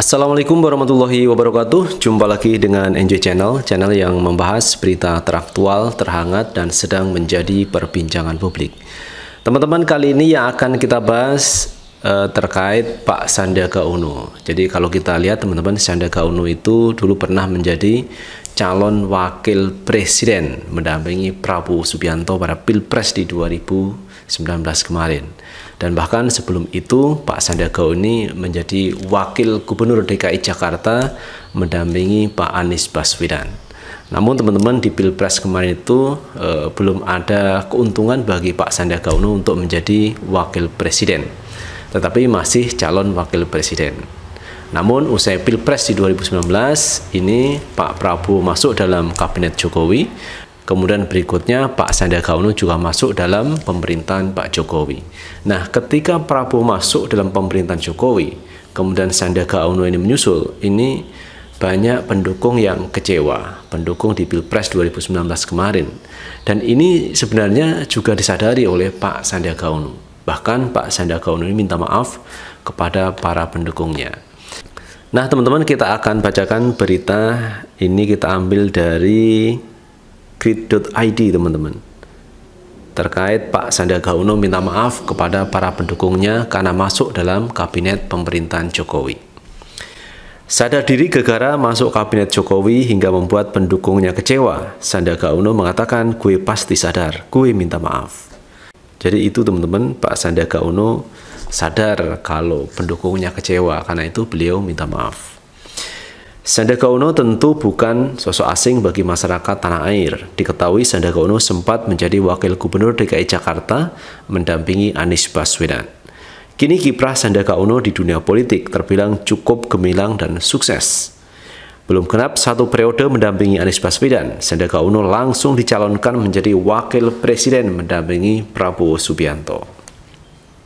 Assalamualaikum warahmatullahi wabarakatuh Jumpa lagi dengan NJ Channel Channel yang membahas berita teraktual, terhangat, dan sedang menjadi perbincangan publik Teman-teman kali ini yang akan kita bahas Eh, terkait Pak Sandiaga Uno. Jadi kalau kita lihat teman-teman Sandiaga Uno itu dulu pernah menjadi calon wakil presiden mendampingi Prabowo Subianto pada Pilpres di 2019 kemarin. Dan bahkan sebelum itu Pak Sandiaga Uno menjadi wakil gubernur DKI Jakarta mendampingi Pak Anies Baswedan. Namun teman-teman di Pilpres kemarin itu eh, belum ada keuntungan bagi Pak Sandiaga Uno untuk menjadi wakil presiden tetapi masih calon wakil presiden. Namun usai Pilpres di 2019 ini Pak Prabowo masuk dalam kabinet Jokowi, kemudian berikutnya Pak Sandiaga Uno juga masuk dalam pemerintahan Pak Jokowi. Nah, ketika Prabowo masuk dalam pemerintahan Jokowi, kemudian Sandiaga Uno ini menyusul, ini banyak pendukung yang kecewa, pendukung di Pilpres 2019 kemarin. Dan ini sebenarnya juga disadari oleh Pak Sandiaga Uno. Bahkan Pak Sandiaga Uno ini minta maaf kepada para pendukungnya. Nah, teman-teman kita akan bacakan berita ini kita ambil dari grid.id teman-teman. Terkait Pak Sandiaga Uno minta maaf kepada para pendukungnya karena masuk dalam kabinet pemerintahan Jokowi. Sadar diri gegara masuk kabinet Jokowi hingga membuat pendukungnya kecewa, Sandiaga Uno mengatakan, gue pasti sadar, gue minta maaf. Jadi itu teman-teman Pak Sandiaga Uno sadar kalau pendukungnya kecewa karena itu beliau minta maaf. Sandiaga Uno tentu bukan sosok asing bagi masyarakat tanah air. Diketahui Sandiaga Uno sempat menjadi wakil gubernur DKI Jakarta mendampingi Anies Baswedan. Kini kiprah Sandiaga Uno di dunia politik terbilang cukup gemilang dan sukses. Belum genap satu periode mendampingi Anies Baswedan, Sandiaga Uno langsung dicalonkan menjadi wakil presiden mendampingi Prabowo Subianto.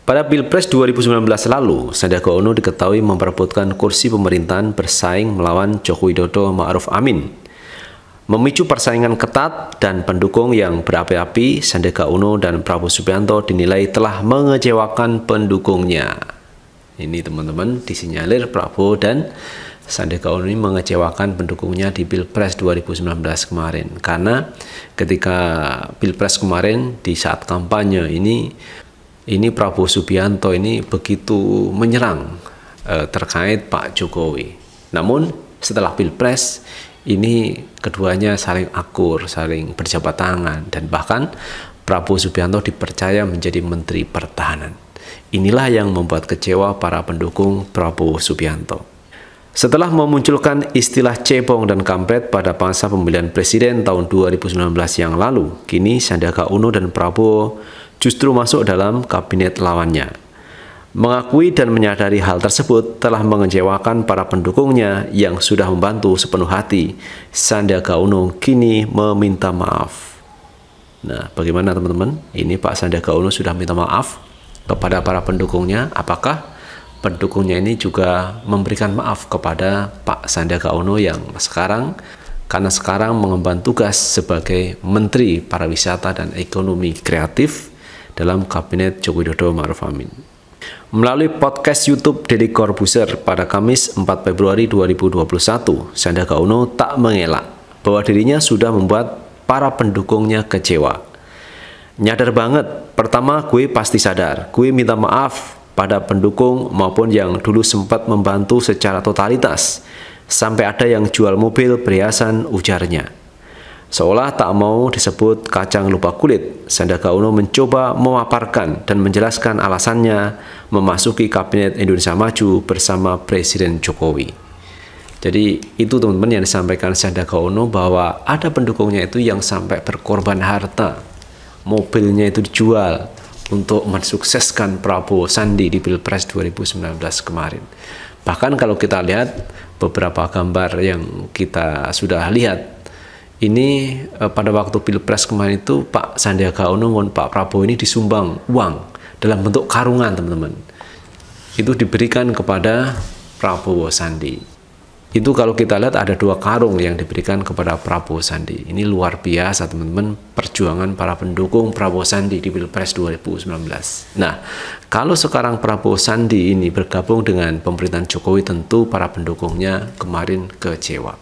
Pada Pilpres 2019 lalu, Sandiaga Uno diketahui memperebutkan kursi pemerintahan bersaing melawan Joko Widodo Ma'ruf Amin. Memicu persaingan ketat dan pendukung yang berapi-api, Sandiaga Uno dan Prabowo Subianto dinilai telah mengecewakan pendukungnya. Ini teman-teman disinyalir Prabowo dan Sandiaga Uno ini mengecewakan pendukungnya di Pilpres 2019 kemarin karena ketika Pilpres kemarin di saat kampanye ini ini Prabowo Subianto ini begitu menyerang eh, terkait Pak Jokowi. Namun setelah Pilpres ini keduanya saling akur, saling berjabat tangan dan bahkan Prabowo Subianto dipercaya menjadi Menteri Pertahanan. Inilah yang membuat kecewa para pendukung Prabowo Subianto. Setelah memunculkan istilah cebong dan kampret pada masa pemilihan presiden tahun 2019 yang lalu, kini Sandiaga Uno dan Prabowo justru masuk dalam kabinet lawannya. Mengakui dan menyadari hal tersebut telah mengecewakan para pendukungnya yang sudah membantu sepenuh hati. Sandiaga Uno kini meminta maaf. Nah, bagaimana teman-teman? Ini Pak Sandiaga Uno sudah minta maaf kepada para pendukungnya. Apakah pendukungnya ini juga memberikan maaf kepada Pak Sandiaga Uno yang sekarang karena sekarang mengemban tugas sebagai Menteri Pariwisata dan Ekonomi Kreatif dalam Kabinet Joko Widodo Maruf Amin. Melalui podcast YouTube Deddy Corbuzier pada Kamis 4 Februari 2021, Sandiaga Uno tak mengelak bahwa dirinya sudah membuat para pendukungnya kecewa. Nyadar banget, pertama gue pasti sadar, gue minta maaf pada pendukung maupun yang dulu sempat membantu secara totalitas, sampai ada yang jual mobil perhiasan ujarnya. Seolah tak mau disebut kacang lupa kulit, Sandiaga Uno mencoba memaparkan dan menjelaskan alasannya memasuki Kabinet Indonesia Maju bersama Presiden Jokowi. Jadi itu teman-teman yang disampaikan Sandiaga Uno bahwa ada pendukungnya itu yang sampai berkorban harta, mobilnya itu dijual, untuk mensukseskan Prabowo Sandi di Pilpres 2019 kemarin. Bahkan kalau kita lihat beberapa gambar yang kita sudah lihat ini eh, pada waktu Pilpres kemarin itu Pak Sandiaga Uno dan Pak Prabowo ini disumbang uang dalam bentuk karungan, teman-teman. Itu diberikan kepada Prabowo Sandi. Itu kalau kita lihat ada dua karung yang diberikan kepada Prabowo Sandi. Ini luar biasa teman-teman perjuangan para pendukung Prabowo Sandi di Pilpres 2019. Nah, kalau sekarang Prabowo Sandi ini bergabung dengan pemerintahan Jokowi tentu para pendukungnya kemarin kecewa.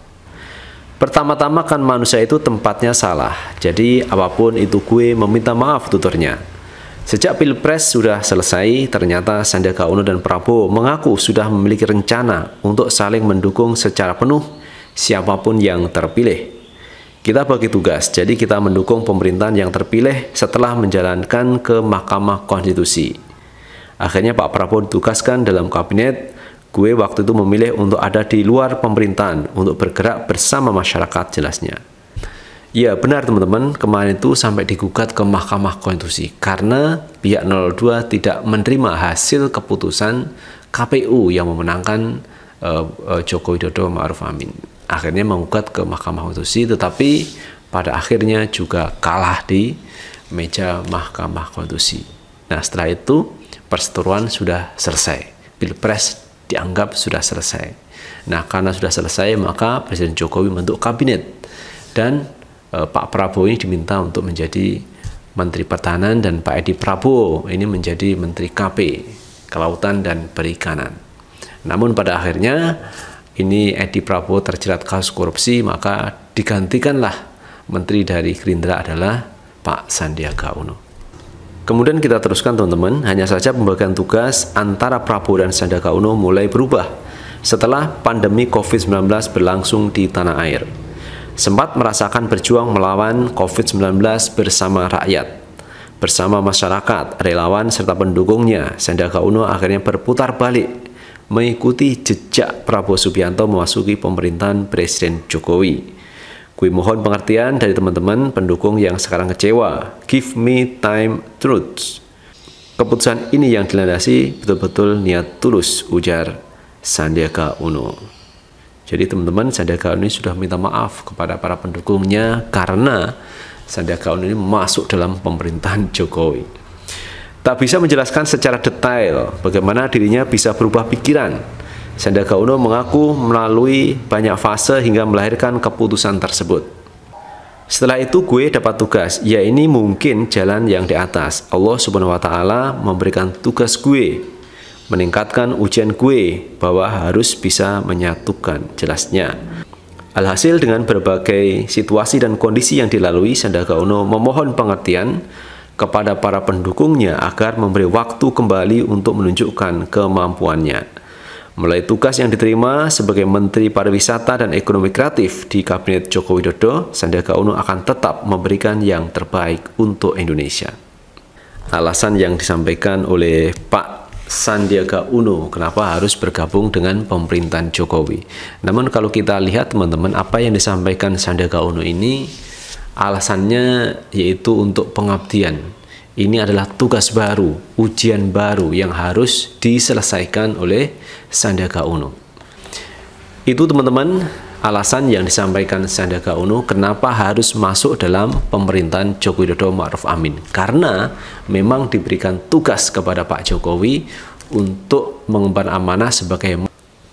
Pertama-tama kan manusia itu tempatnya salah. Jadi apapun itu gue meminta maaf tuturnya. Sejak Pilpres sudah selesai, ternyata Sandiaga Uno dan Prabowo mengaku sudah memiliki rencana untuk saling mendukung secara penuh siapapun yang terpilih. Kita bagi tugas, jadi kita mendukung pemerintahan yang terpilih setelah menjalankan ke Mahkamah Konstitusi. Akhirnya Pak Prabowo ditugaskan dalam kabinet, gue waktu itu memilih untuk ada di luar pemerintahan untuk bergerak bersama masyarakat jelasnya. Ya benar teman-teman, kemarin itu sampai digugat ke Mahkamah Konstitusi karena pihak 02 tidak menerima hasil keputusan KPU yang memenangkan uh, uh, Joko Widodo Ma'ruf Amin. Akhirnya mengugat ke Mahkamah Konstitusi tetapi pada akhirnya juga kalah di meja Mahkamah Konstitusi. Nah setelah itu perseteruan sudah selesai. Pilpres dianggap sudah selesai. Nah karena sudah selesai maka Presiden Jokowi membentuk kabinet dan Eh, Pak Prabowo ini diminta untuk menjadi Menteri Pertahanan dan Pak Edi Prabowo ini menjadi Menteri KP Kelautan dan Perikanan. Namun pada akhirnya ini Edi Prabowo terjerat kasus korupsi maka digantikanlah Menteri dari Gerindra adalah Pak Sandiaga Uno. Kemudian kita teruskan teman-teman, hanya saja pembagian tugas antara Prabowo dan Sandiaga Uno mulai berubah setelah pandemi COVID-19 berlangsung di tanah air sempat merasakan berjuang melawan COVID-19 bersama rakyat. Bersama masyarakat, relawan, serta pendukungnya, Sandiaga Uno akhirnya berputar balik mengikuti jejak Prabowo Subianto memasuki pemerintahan Presiden Jokowi. Kui mohon pengertian dari teman-teman pendukung yang sekarang kecewa. Give me time truth. Keputusan ini yang dilandasi betul-betul niat tulus, ujar Sandiaga Uno. Jadi teman-teman Sandiaga Uno ini sudah minta maaf kepada para pendukungnya karena Sandiaga Uno ini masuk dalam pemerintahan Jokowi. Tak bisa menjelaskan secara detail bagaimana dirinya bisa berubah pikiran. Sandiaga Uno mengaku melalui banyak fase hingga melahirkan keputusan tersebut. Setelah itu gue dapat tugas, ya ini mungkin jalan yang di atas. Allah Subhanahu wa taala memberikan tugas gue meningkatkan ujian kue bahwa harus bisa menyatukan jelasnya. Alhasil dengan berbagai situasi dan kondisi yang dilalui, Sandiaga Uno memohon pengertian kepada para pendukungnya agar memberi waktu kembali untuk menunjukkan kemampuannya. Mulai tugas yang diterima sebagai Menteri Pariwisata dan Ekonomi Kreatif di Kabinet Joko Widodo, Sandiaga Uno akan tetap memberikan yang terbaik untuk Indonesia. Alasan yang disampaikan oleh Pak Sandiaga Uno kenapa harus bergabung dengan pemerintahan Jokowi. Namun kalau kita lihat teman-teman apa yang disampaikan Sandiaga Uno ini alasannya yaitu untuk pengabdian. Ini adalah tugas baru, ujian baru yang harus diselesaikan oleh Sandiaga Uno. Itu teman-teman alasan yang disampaikan Sandiaga Uno kenapa harus masuk dalam pemerintahan Joko Widodo Ma'ruf Amin karena memang diberikan tugas kepada Pak Jokowi untuk mengemban amanah sebagai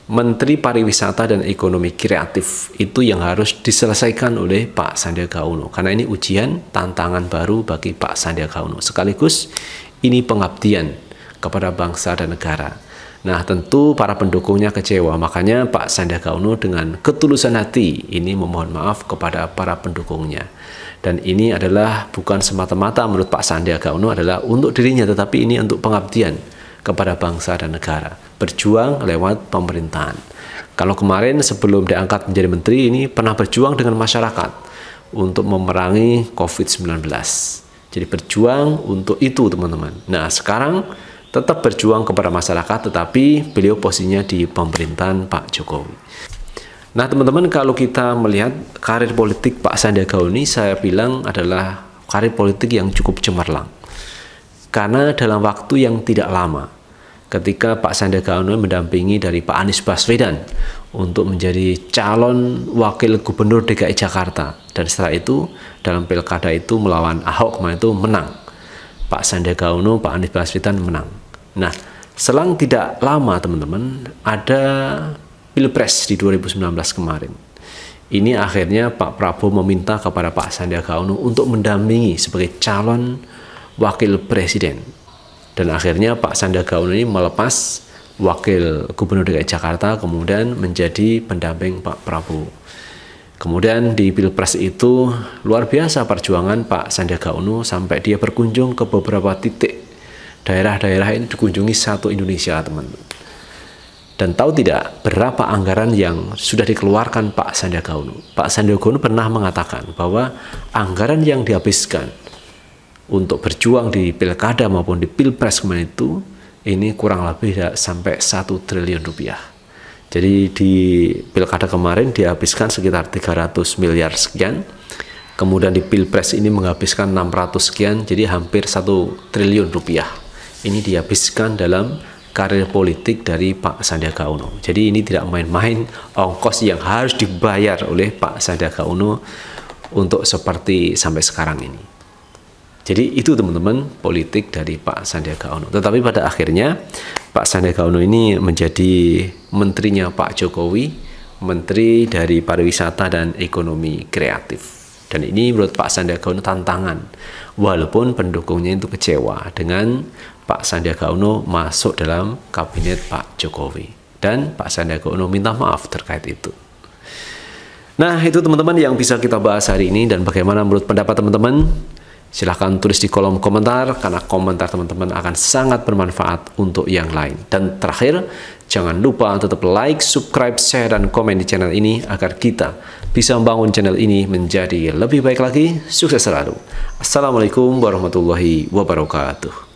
Menteri Pariwisata dan Ekonomi Kreatif itu yang harus diselesaikan oleh Pak Sandiaga Uno karena ini ujian tantangan baru bagi Pak Sandiaga Uno sekaligus ini pengabdian kepada bangsa dan negara Nah, tentu para pendukungnya kecewa. Makanya Pak Sandiaga Uno dengan ketulusan hati ini memohon maaf kepada para pendukungnya. Dan ini adalah bukan semata-mata menurut Pak Sandiaga Uno adalah untuk dirinya, tetapi ini untuk pengabdian kepada bangsa dan negara. Berjuang lewat pemerintahan. Kalau kemarin sebelum diangkat menjadi menteri ini pernah berjuang dengan masyarakat untuk memerangi COVID-19. Jadi berjuang untuk itu teman-teman. Nah sekarang tetap berjuang kepada masyarakat tetapi beliau posisinya di pemerintahan Pak Jokowi. Nah teman-teman kalau kita melihat karir politik Pak Sandiaga Uno saya bilang adalah karir politik yang cukup cemerlang. Karena dalam waktu yang tidak lama ketika Pak Sandiaga Uno mendampingi dari Pak Anies Baswedan untuk menjadi calon wakil gubernur DKI Jakarta dan setelah itu dalam pilkada itu melawan Ahok kemarin itu menang Pak Sandiaga Uno Pak Anies Baswedan menang Nah, selang tidak lama teman-teman, ada Pilpres di 2019 kemarin. Ini akhirnya Pak Prabowo meminta kepada Pak Sandiaga Uno untuk mendampingi sebagai calon wakil presiden. Dan akhirnya Pak Sandiaga Uno ini melepas wakil gubernur DKI Jakarta kemudian menjadi pendamping Pak Prabowo. Kemudian di Pilpres itu luar biasa perjuangan Pak Sandiaga Uno sampai dia berkunjung ke beberapa titik daerah-daerah ini dikunjungi satu Indonesia teman teman dan tahu tidak berapa anggaran yang sudah dikeluarkan Pak Sandiaga Uno Pak Sandiaga Uno pernah mengatakan bahwa anggaran yang dihabiskan untuk berjuang di pilkada maupun di pilpres kemarin itu ini kurang lebih ya sampai satu triliun rupiah jadi di pilkada kemarin dihabiskan sekitar 300 miliar sekian kemudian di pilpres ini menghabiskan 600 sekian jadi hampir satu triliun rupiah ini dihabiskan dalam karir politik dari Pak Sandiaga Uno. Jadi ini tidak main-main ongkos yang harus dibayar oleh Pak Sandiaga Uno untuk seperti sampai sekarang ini. Jadi itu teman-teman politik dari Pak Sandiaga Uno. Tetapi pada akhirnya Pak Sandiaga Uno ini menjadi menterinya Pak Jokowi, menteri dari pariwisata dan ekonomi kreatif. Dan ini menurut Pak Sandiaga Uno tantangan. Walaupun pendukungnya itu kecewa dengan Pak Sandiaga Uno masuk dalam kabinet Pak Jokowi dan Pak Sandiaga Uno minta maaf terkait itu. Nah, itu teman-teman yang bisa kita bahas hari ini dan bagaimana menurut pendapat teman-teman? Silahkan tulis di kolom komentar karena komentar teman-teman akan sangat bermanfaat untuk yang lain. Dan terakhir, jangan lupa tetap like, subscribe, share, dan komen di channel ini agar kita bisa membangun channel ini menjadi lebih baik lagi. Sukses selalu. Assalamualaikum warahmatullahi wabarakatuh.